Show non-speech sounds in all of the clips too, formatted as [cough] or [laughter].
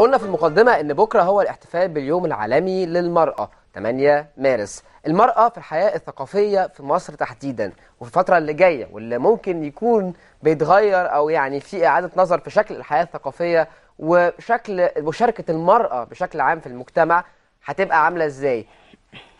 قلنا في المقدمة ان بكرة هو الاحتفال باليوم العالمي للمرأة 8 مارس المرأة في الحياة الثقافية في مصر تحديدا وفي الفترة اللي جاية واللي ممكن يكون بيتغير او يعني في اعادة نظر في شكل الحياة الثقافية وشكل مشاركة المرأة بشكل عام في المجتمع هتبقى عاملة ازاي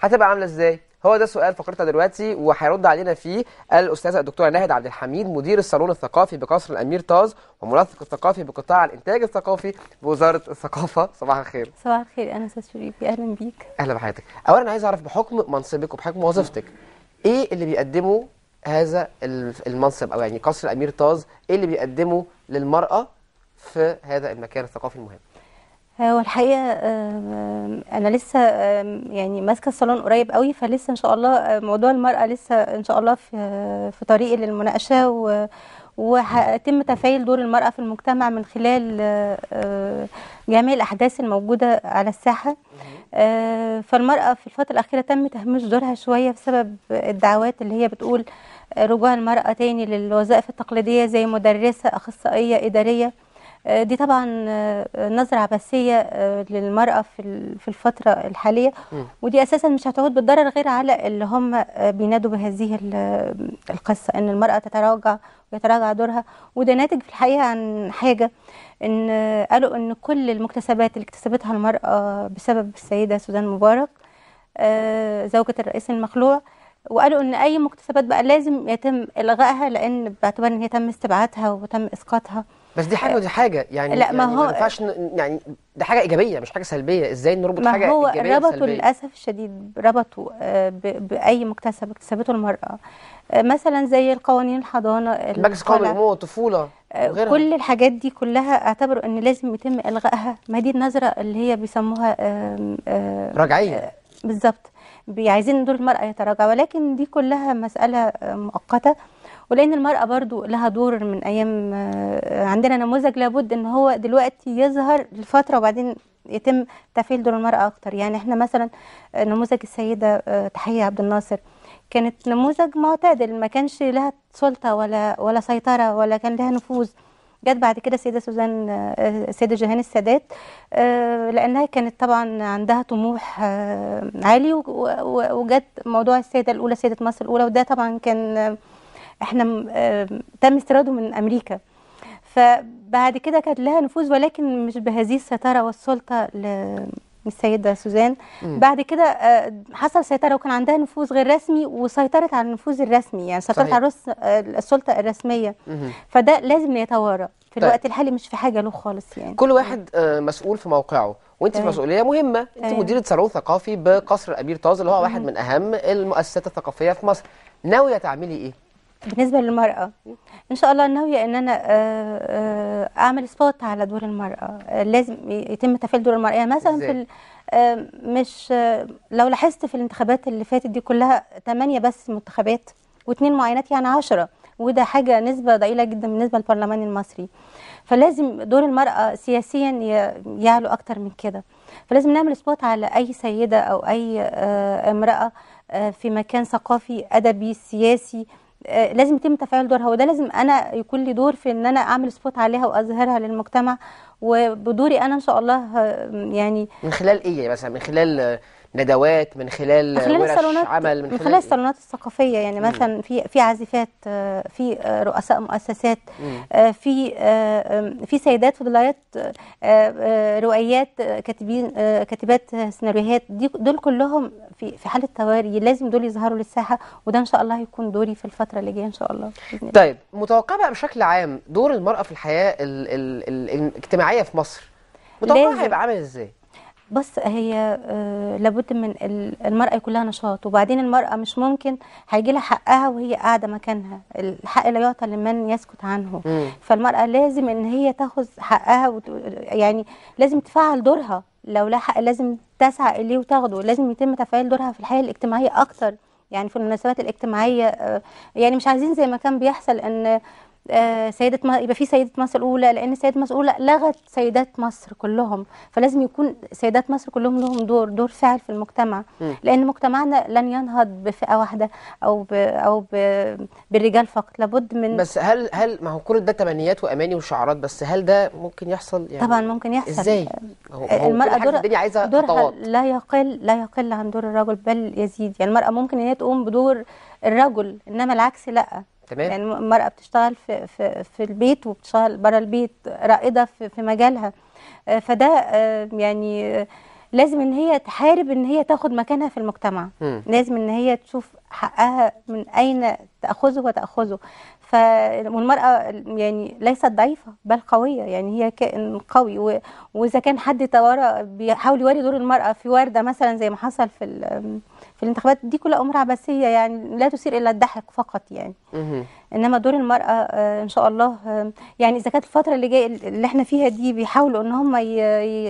هتبقى عاملة ازاي هو ده سؤال فقرتنا دلوقتي وهيرد علينا فيه الاستاذه الدكتوره ناهد عبد الحميد مدير الصالون الثقافي بقصر الامير طاز ومنسق الثقافي بقطاع الانتاج الثقافي بوزاره الثقافه صباح الخير صباح الخير انا استاذ شريف اهلا بيك اهلا بحياتك اولا عايز اعرف بحكم منصبك وبحكم وظيفتك ايه اللي بيقدمه هذا المنصب او يعني قصر الامير طاز ايه اللي بيقدمه للمراه في هذا المكان الثقافي المهم هو الحقيقه انا لسه يعني ماسكه الصالون قريب قوي فلسه ان شاء الله آه، موضوع المراه لسه ان شاء الله في آه، في طريقي للمناقشه وهتم تفعيل دور المراه في المجتمع من خلال آه، جميع الاحداث الموجوده على الساحه فالمراه في الفتره الاخيره تم تهميش دورها شويه بسبب الدعوات اللي هي بتقول رجوع المراه تاني للوظائف التقليديه زي مدرسه اخصائيه اداريه آه، دي طبعا آه، نظره عبثيه آه، للمراه في الفتره الحاليه ودي اساسا مش هتعود بالضرر غير على اللي هم بينادوا بهذه القصه ان المراه تتراجع ويتراجع دورها وده ناتج في الحقيقه عن حاجه ان قالوا ان كل المكتسبات اللي اكتسبتها المراه بسبب السيده سوزان مبارك زوجة الرئيس المخلوع وقالوا ان اي مكتسبات بقى لازم يتم الغائها لان باعتبار ان هي تم استبعادها وتم اسقاطها بس دي حاجه ودي حاجه يعني لا ما يعني هو ما ينفعش يعني دي حاجه ايجابيه مش حاجه سلبيه ازاي نربط ما حاجه هو ايجابيه ربطوا للاسف الشديد ربطوا آه، باي مكتسب اكتسبته المراه آه، مثلا زي القوانين الحضانه مجلس قومي النمو والطفوله كل الحاجات دي كلها اعتبروا ان لازم يتم الغائها ما دي النظره اللي هي بيسموها آه، رجعيه بالظبط عايزين دول المراه يتراجع ولكن دي كلها مساله مؤقته ولان المراه برضو لها دور من ايام آه، عندنا نموذج لابد ان هو دلوقتي يظهر لفتره وبعدين يتم تفعيل دور المراه اكتر يعني احنا مثلا آه، نموذج السيده آه، تحيه عبد الناصر كانت نموذج معتدل ما كانش لها سلطه ولا ولا سيطره ولا كان لها نفوذ جت بعد كده السيده سوزان السيده جيهان السادات لانها كانت طبعا عندها طموح عالي وجت موضوع السيده الاولى سيده مصر الاولى وده طبعا كان احنا آه، تم استيراده من امريكا فبعد كده كانت لها نفوذ ولكن مش بهذه السيطره والسلطه للسيده سوزان بعد كده آه، حصل سيطره وكان عندها نفوذ غير رسمي وسيطرت على النفوذ الرسمي يعني سيطرت صحيح. على آه، السلطه الرسميه فده لازم يتوارى في طيب. الوقت الحالي مش في حاجه له خالص يعني كل واحد مسؤول في موقعه وانت في مسؤوليه مهمه انت مديره صالون ثقافي بقصر الامير طاز اللي هو واحد من اهم المؤسسات الثقافيه في مصر ناويه تعملي ايه بالنسبه للمراه ان شاء الله ناويه ان انا آه، آه، اعمل سبوت على دور المراه لازم يتم تفعيل دور المراه يعني مثلا في آه، مش لو لاحظت في الانتخابات اللي فاتت دي كلها 8 بس منتخبات واثنين معينات يعني 10 وده حاجه نسبه ضئيله جدا بالنسبه للبرلمان المصري فلازم دور المراه سياسيا يعلو اكتر من كده فلازم نعمل سبوت على اي سيده او اي امراه في مكان ثقافي ادبي سياسي آه، لازم يتم تفعيل دورها وده لازم انا يكون لي دور في ان انا اعمل سبوت عليها واظهرها للمجتمع وبدوري انا ان شاء الله آه، يعني من خلال ايه يعني مثلا من خلال ندوات من خلال, من خلال ورش الصالونات عمل من, من خلال, خلال الصالونات الثقافيه يعني مم. مثلا في في عازفات آه، في آه، رؤساء مؤسسات آه، في في سيدات فضلايات روائيات كاتبين كاتبات سيناريوهات دول كلهم في في حاله تواري لازم دول يظهروا للساحه وده ان شاء الله هيكون دوري في الفتره اللي جايه ان شاء الله طيب متوقع بقى بشكل عام دور المراه في الحياه الاجتماعيه في مصر متوقع هيبقى عامل ازاي بص هي آه، لابد من المرأة يكون لها نشاط وبعدين المرأة مش ممكن هيجي لها حقها وهي قاعدة مكانها الحق لا يعطى لمن يسكت عنه م. فالمرأة لازم ان هي تاخذ حقها وت... يعني لازم تفعل دورها لو لها حق لازم تسعى اليه وتاخده لازم يتم تفعيل دورها في الحياة الاجتماعية اكتر يعني في المناسبات الاجتماعية آه، يعني مش عايزين زي ما كان بيحصل ان آه، سيدة ما يبقى في سيدة مصر الأولى لأن سيدة مصر الأولى لغت سيدات مصر كلهم فلازم يكون سيدات مصر كلهم لهم دور دور فعل في المجتمع م. لأن مجتمعنا لن ينهض بفئة واحدة أو ب أو ب بالرجال فقط لابد من بس هل هل ما هو كل ده تمنيات وأماني وشعارات بس هل ده ممكن يحصل يعني طبعا ممكن يحصل إزاي؟ هو المرأة دور الدنيا عايزة دورها لا يقل لا يقل عن دور الرجل بل يزيد يعني المرأة ممكن إن هي تقوم بدور الرجل إنما العكس لأ تمام يعني المرأة بتشتغل في في, في البيت وبتشتغل بره البيت رائدة في, في مجالها آه، فده آه، يعني آه، لازم ان هي تحارب ان هي تاخد مكانها في المجتمع م. لازم ان هي تشوف حقها من اين تاخذه وتاخذه فالمرأة والمرأة يعني ليست ضعيفة بل قوية يعني هي كائن قوي وإذا كان حد تورى بيحاول يوري دور المرأة في وردة مثلا زي ما حصل في في الانتخابات دي كلها أمور عبثية يعني لا تثير إلا الضحك فقط يعني إنما دور المرأة آه، إن شاء الله آه، يعني إذا كانت الفترة اللي جاية اللي إحنا فيها دي بيحاولوا إن هم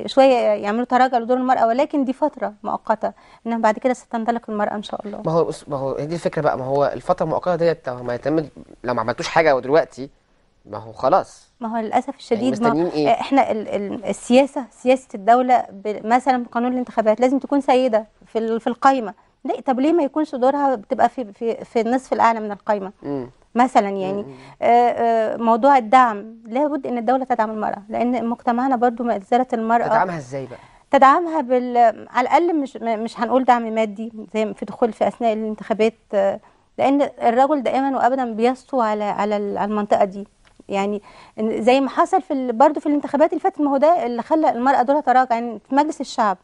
شوية يعملوا تراجع لدور المرأة ولكن دي فترة مؤقتة إنما بعد كده ستنطلق المرأة إن شاء الله ما هو ما هو دي الفكرة بقى ما هو الفترة المؤقتة ديت ما يتم لو ما عملتوش حاجه دلوقتي ما هو خلاص ما هو للاسف الشديد يعني ما إيه؟, إيه؟ احنا ال ال السياسه سياسه الدوله مثلا قانون الانتخابات لازم تكون سيده في في القايمه ليه طب ليه ما يكونش دورها بتبقى في في في النصف الاعلى من القايمه مثلا يعني آه، آه، موضوع الدعم لابد ان الدوله تدعم المراه لان مجتمعنا برضو ما زالت المراه تدعمها ازاي بقى تدعمها بال على الاقل مش مش هنقول دعم مادي زي في دخول في اثناء الانتخابات آه لان الرجل دائما وابدا بيسطو على على المنطقه دي يعني زي ما حصل في برضه في الانتخابات اللي فاتت ما هو ده اللي خلى المراه دورها تراجع يعني في مجلس الشعب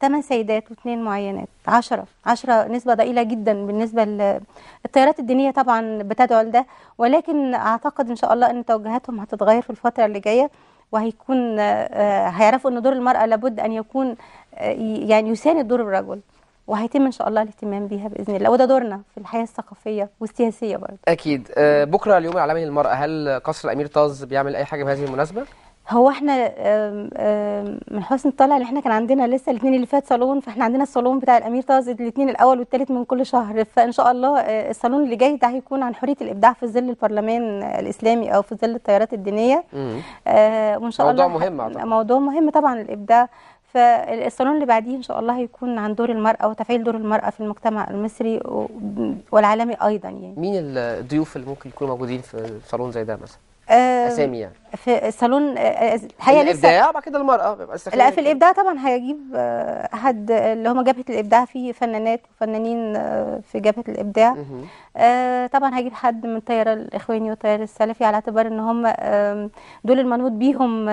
ثمان سيدات واثنين معينات 10 10 نسبه ضئيله جدا بالنسبه للتيارات الدينيه طبعا بتدعو لده ولكن اعتقد ان شاء الله ان توجهاتهم هتتغير في الفتره اللي جايه وهيكون آه، هيعرفوا ان دور المراه لابد ان يكون آه، يعني يساند دور الرجل وهيتم ان شاء الله الاهتمام بيها باذن الله وده دورنا في الحياه الثقافيه والسياسيه برضه اكيد آه، بكره اليوم العالمي للمراه هل قصر الامير طاز بيعمل اي حاجه بهذه المناسبه هو احنا من حسن الطلع اللي احنا كان عندنا لسه الاثنين اللي فات صالون فاحنا عندنا الصالون بتاع الامير طاز الاثنين الاول والثالث من كل شهر فان شاء الله آه، الصالون اللي جاي ده هيكون عن حريه الابداع في ظل البرلمان الاسلامي او في ظل التيارات الدينيه آه، وان شاء موضوع الله موضوع مهم أعتقد. موضوع مهم طبعا الابداع فالصالون اللي بعديه ان شاء الله هيكون عن دور المراه وتفعيل دور المراه في المجتمع المصري والعالمي ايضا يعني مين الضيوف اللي ممكن يكونوا موجودين في صالون زي ده مثلا اسامي يعني في صالون الحقيقه آه، لسه الابداع بعد كده المراه لا في الابداع طبعا هيجيب آه، حد اللي هم جبهه الابداع في فنانات وفنانين آه، في جبهه الابداع طبعا هيجيب حد من التيار الاخواني والتيار السلفي على اعتبار ان هم دول المنوط بيهم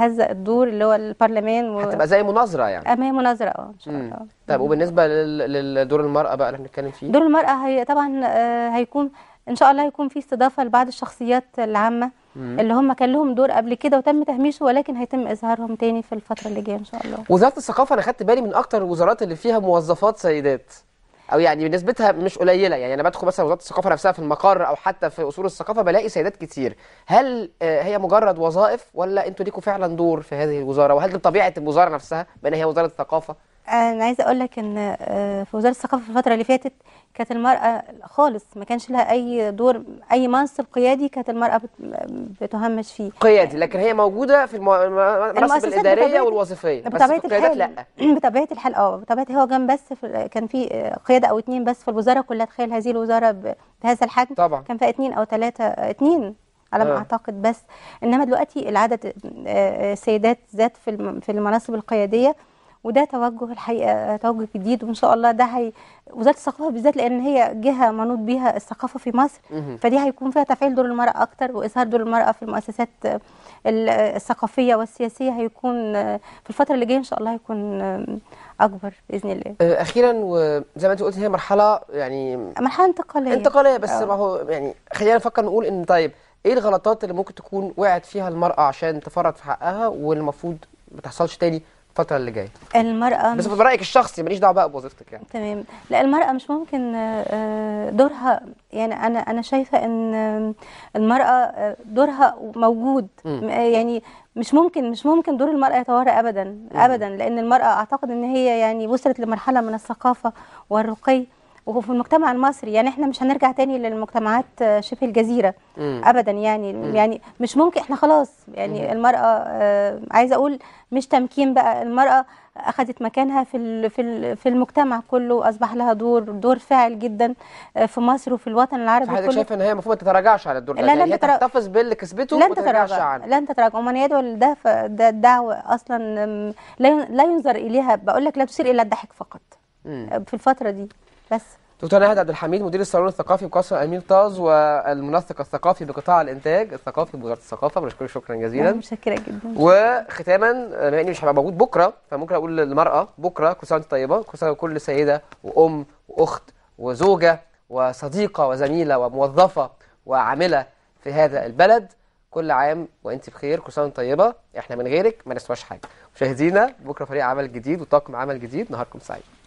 هذا الدور اللي هو البرلمان و... هتبقى زي مناظره يعني اه هي مناظره اه ان شاء الله طب وبالنسبه لدور المراه بقى اللي هنتكلم فيه دور المراه هي طبعا هيكون ان شاء الله يكون في استضافه لبعض الشخصيات العامه اللي هم كان لهم دور قبل كده وتم تهميشه ولكن هيتم اظهارهم تاني في الفتره اللي جايه ان شاء الله وزاره الثقافه انا خدت بالي من اكتر الوزارات اللي فيها موظفات سيدات او يعني نسبتها مش قليله يعني انا بدخل مثلا وزاره الثقافه نفسها في المقر او حتى في اصول الثقافه بلاقي سيدات كتير هل آه، هي مجرد وظائف ولا انتوا ليكوا فعلا دور في هذه الوزاره وهل دي طبيعه الوزاره نفسها بان هي وزاره الثقافه آه، انا عايزه اقول لك ان آه، في وزاره الثقافه في الفتره اللي فاتت كانت المراه خالص ما كانش لها اي دور اي منصب قيادي كانت المراه بتهمش فيه قيادي لكن هي موجوده في المناصب الاداريه والوظيفيه بس في القيادات لا [clears throat] بطبيعه الحال اه بطبيعه هو كان بس في كان في آه، قياده او اتنين بس في الوزاره كلها تخيل هذه الوزاره بهذا الحجم طبعا كان فيها اتنين او ثلاثه اتنين على ما اعتقد بس انما دلوقتي العدد سيدات ذات في المناصب القياديه وده توجه الحقيقه توجه جديد وان شاء الله ده هي وزاره الثقافه بالذات لان هي جهه منوط بيها الثقافه في مصر فدي هيكون فيها تفعيل دور المراه اكتر واظهار دور المراه في المؤسسات الثقافيه والسياسيه هيكون في الفتره اللي جايه ان شاء الله هيكون اكبر باذن الله أه، اخيرا وزي ما انت قلت هي مرحله يعني مرحله انتقاليه انتقاليه بس آه. ما هو يعني خلينا نفكر نقول ان طيب ايه الغلطات اللي ممكن تكون وقعت فيها المراه عشان تفرط في حقها والمفروض ما تحصلش تاني الفترة اللي جاية المرأة بس في رأيك الشخصي ماليش دعوة بقى بوظيفتك يعني تمام لا المرأة مش ممكن آه، آه، دورها يعني أنا أنا شايفة إن آه، المرأة دورها موجود م. يعني مش ممكن مش ممكن دور المرأة يتوارى أبدا أبدا لأن المرأة أعتقد إن هي يعني وصلت لمرحلة من الثقافة والرقي وهو في المجتمع المصري يعني احنا مش هنرجع تاني للمجتمعات آه، شبه الجزيره مم. ابدا يعني مم. يعني مش ممكن احنا خلاص يعني مم. المراه آه عايزه اقول مش تمكين بقى المراه اخذت مكانها في في في المجتمع كله اصبح لها دور دور فاعل جدا آه، في مصر وفي الوطن العربي كله شايف ان هي المفروض ما تتراجعش على الدور ده لا يعني تتراجع تحتفظ باللي كسبته لن تتراجع لن تتراجع ومن يدعو ده الدعوه اصلا لا ينظر اليها بقول لك لا تصير الا الضحك فقط مم. في الفتره دي بس دكتور نهد عبد الحميد مدير الصالون الثقافي بقصر الامير طاز والمنسق الثقافي بقطاع الانتاج الثقافي بوزاره الثقافه بنشكرك شكرا جزيلا متشكره جدا وختاما بما اني مش هبقى موجود بكره فممكن اقول للمراه بكره كل سنه وانت طيبه كل سنه كل سيده وام واخت وزوجه وصديقه وزميله وموظفه وعامله في هذا البلد كل عام وانت بخير كل سنه طيبه احنا من غيرك ما نسواش حاجه مشاهدينا بكره فريق عمل جديد وطاقم عمل جديد نهاركم سعيد